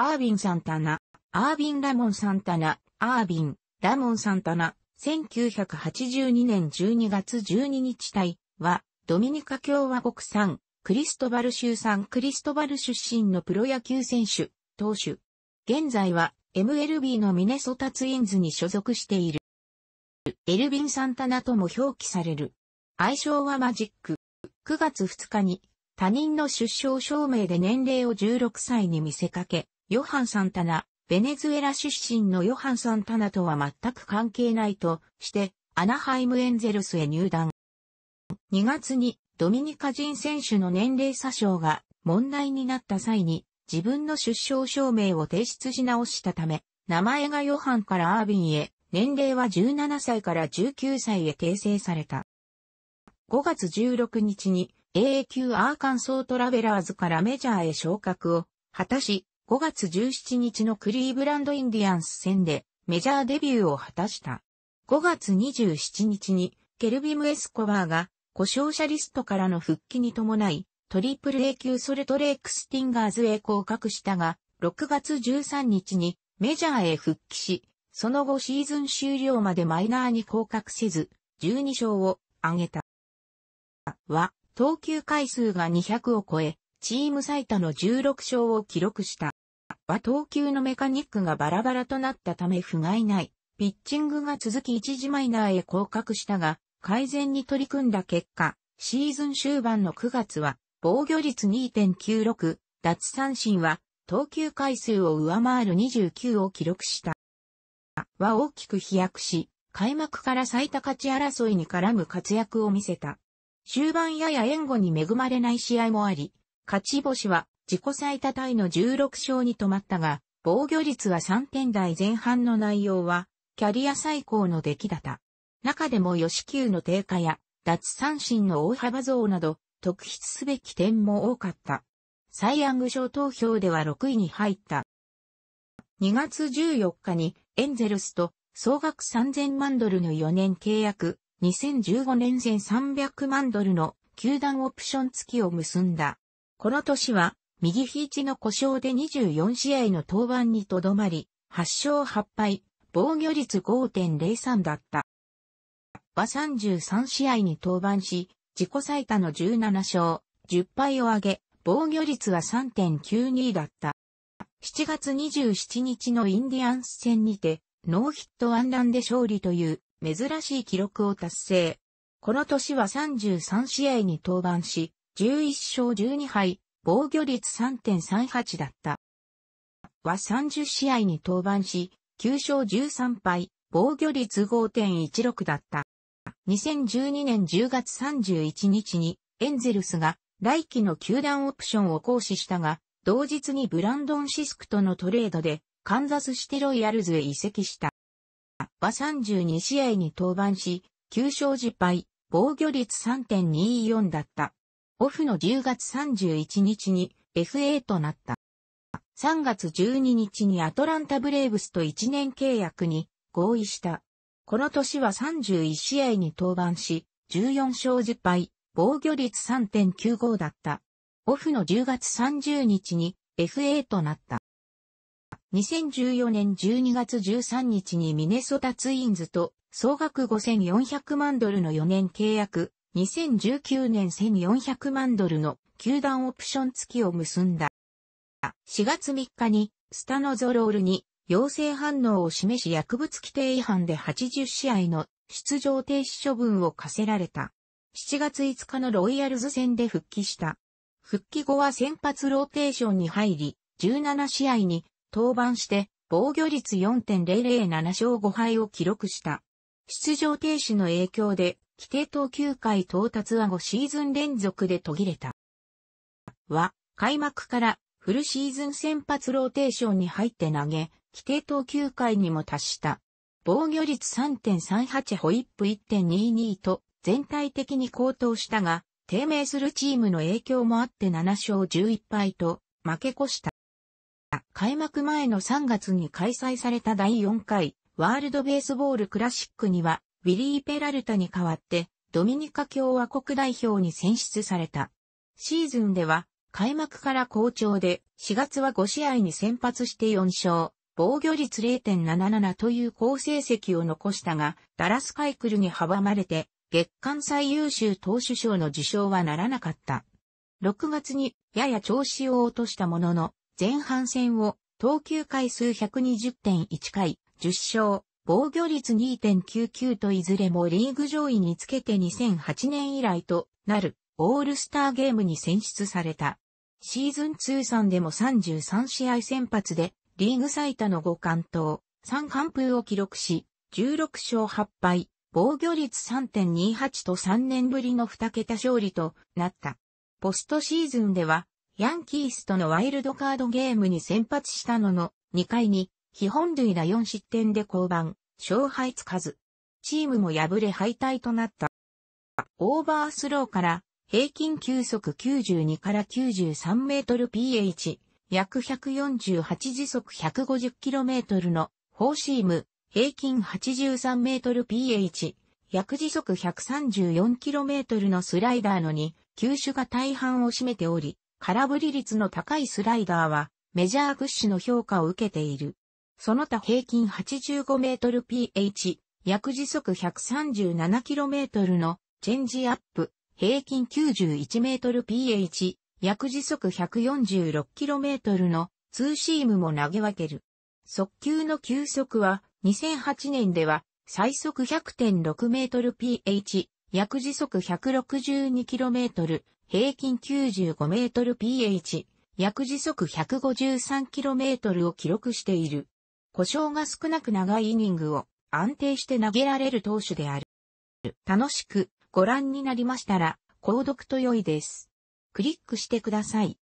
アービン・サンタナ、アービン・ラモン・サンタナ、アービン、ラモン・サンタナ、1982年12月12日隊は、ドミニカ共和国産、クリストバル州産クリストバル出身のプロ野球選手、投手。現在は、MLB のミネソタツインズに所属している。エルビン・サンタナとも表記される。愛称はマジック。9月2日に他人の出生証明で年齢を16歳に見せかけ、ヨハン・サンタナ、ベネズエラ出身のヨハン・サンタナとは全く関係ないとして、アナハイム・エンゼルスへ入団。2月にドミニカ人選手の年齢詐称が問題になった際に自分の出生証明を提出し直したため、名前がヨハンからアービンへ、年齢は17歳から19歳へ訂正された。5月16日に AA 級アーカンソートラベラーズからメジャーへ昇格を果たし、5月17日のクリーブランドインディアンス戦でメジャーデビューを果たした。5月27日にケルビム・エスコバーが故障者リストからの復帰に伴いトリプル A 級ソルトレークスティンガーズへ降格したが6月13日にメジャーへ復帰し、その後シーズン終了までマイナーに降格せず12勝を挙げた。は、投球回数が200を超え、チーム最多の16勝を記録した。は投球のメカニックがバラバラとなったため不甲斐ない。ピッチングが続き一時マイナーへ降格したが、改善に取り組んだ結果、シーズン終盤の9月は、防御率2.96、奪三振は、投球回数を上回る29を記録した。は大きく飛躍し、開幕から最多勝ち争いに絡む活躍を見せた。終盤やや援護に恵まれない試合もあり、勝ち星は自己最多タイの16勝に止まったが、防御率は3点台前半の内容は、キャリア最高の出来だった。中でも吉球の低下や、脱三振の大幅増など、特筆すべき点も多かった。サイ・ヤング賞投票では6位に入った。2月14日にエンゼルスと総額3000万ドルの4年契約、2015年1300万ドルの球団オプション付きを結んだ。この年は右肘の故障で24試合の登板にとどまり、8勝8敗、防御率5.03だった。は33試合に登板し、自己最多の17勝、10敗を挙げ、防御率は3.92だった。7月27日のインディアンス戦にて、ノーヒットアンランで勝利という珍しい記録を達成。この年は33試合に登板し、11勝12敗、防御率3.38だった。は30試合に登板し、9勝13敗、防御率5.16だった。2012年10月31日にエンゼルスが来季の球団オプションを行使したが、同日にブランドン・シスクとのトレードでカンザスシテロイヤルズへ移籍した。は32試合に登板し、9勝10敗、防御率3.24だった。オフの10月31日に FA となった。3月12日にアトランタブレーブスと1年契約に合意した。この年は31試合に登板し、14勝10敗、防御率3.95だった。オフの10月30日に FA となった。2014年12月13日にミネソタツインズと総額5400万ドルの4年契約2019年1400万ドルの球団オプション付きを結んだ。4月3日にスタノゾロールに陽性反応を示し薬物規定違反で80試合の出場停止処分を課せられた。7月5日のロイヤルズ戦で復帰した。復帰後は先発ローテーションに入り、17試合に登板して防御率4.007勝5敗を記録した。出場停止の影響で規定投球回到達は5シーズン連続で途切れた。は、開幕からフルシーズン先発ローテーションに入って投げ、規定投球回にも達した。防御率3.38ホイップ1.22と全体的に高騰したが、低迷するチームの影響もあって7勝11敗と負け越した。開幕前の3月に開催された第4回ワールドベースボールクラシックにはウィリー・ペラルタに代わって、ドミニカ共和国代表に選出された。シーズンでは、開幕から好調で、4月は5試合に先発して4勝、防御率0.77という好成績を残したが、ダラス・カイクルに阻まれて、月間最優秀投手賞の受賞はならなかった。6月にやや調子を落としたものの、前半戦を投球回数120.1回、10勝、防御率2.99といずれもリーグ上位につけて2008年以来となるオールスターゲームに選出された。シーズン通算でも33試合先発でリーグ最多の5冠投、3完封を記録し、16勝8敗、防御率3.28と3年ぶりの2桁勝利となった。ポストシーズンでは、ヤンキースとのワイルドカードゲームに先発したのの、2回に基本類ら4失点で降板、勝敗つかず。チームも敗れ敗退となった。オーバースローから平均球速92から93メートル PH、約148時速1 5 0トルのフォーシーム、平均83メートル PH、約時速1 3 4トルのスライダーのに、球種が大半を占めており、空振り率の高いスライダーは、メジャー屈指の評価を受けている。その他平均 85mph、約時速 137km のチェンジアップ、平均 91mph、約時速 146km のツーシームも投げ分ける。速球の球速は2008年では最速 100.6mph、約時速 162km、平均 95mph、約時速 153km を記録している。故障が少なく長いイニングを安定して投げられる投手である。楽しくご覧になりましたら、購読と良いです。クリックしてください。